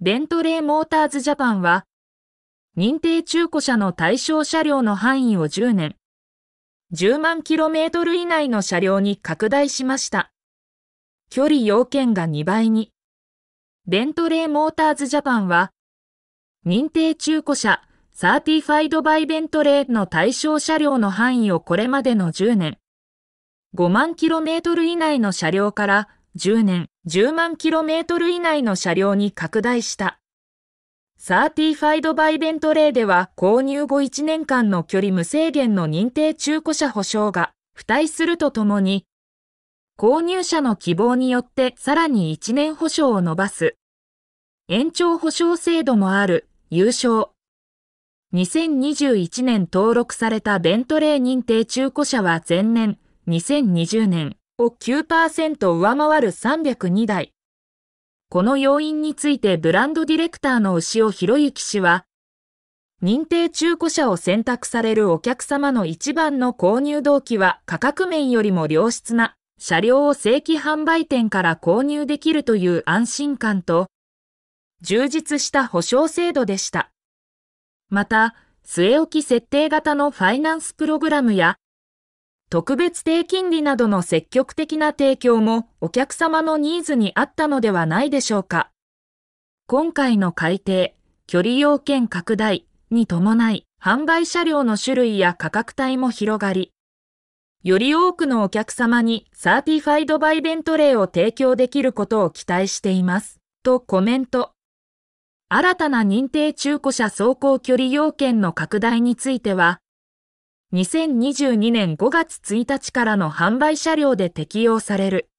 ベントレーモーターズジャパンは、認定中古車の対象車両の範囲を10年、10万トル以内の車両に拡大しました。距離要件が2倍に。ベントレーモーターズジャパンは、認定中古車サーティファイドバイベントレーの対象車両の範囲をこれまでの10年、5万キロメートル以内の車両から10年10万キロメートル以内の車両に拡大した。サーティファイドバイベントレーでは購入後1年間の距離無制限の認定中古車保証が付帯するとともに、購入者の希望によってさらに1年保証を伸ばす。延長保証制度もある、優勝。2021年登録されたベントレー認定中古車は前年、2020年、を9%上回る302台。この要因についてブランドディレクターの牛尾博之氏は、認定中古車を選択されるお客様の一番の購入動機は価格面よりも良質な車両を正規販売店から購入できるという安心感と、充実した保証制度でした。また、据え置き設定型のファイナンスプログラムや特別低金利などの積極的な提供もお客様のニーズに合ったのではないでしょうか。今回の改定、距離要件拡大に伴い、販売車両の種類や価格帯も広がり、より多くのお客様にサーティファイドバイベントレイを提供できることを期待しています。とコメント。新たな認定中古車走行距離要件の拡大については、2022年5月1日からの販売車両で適用される。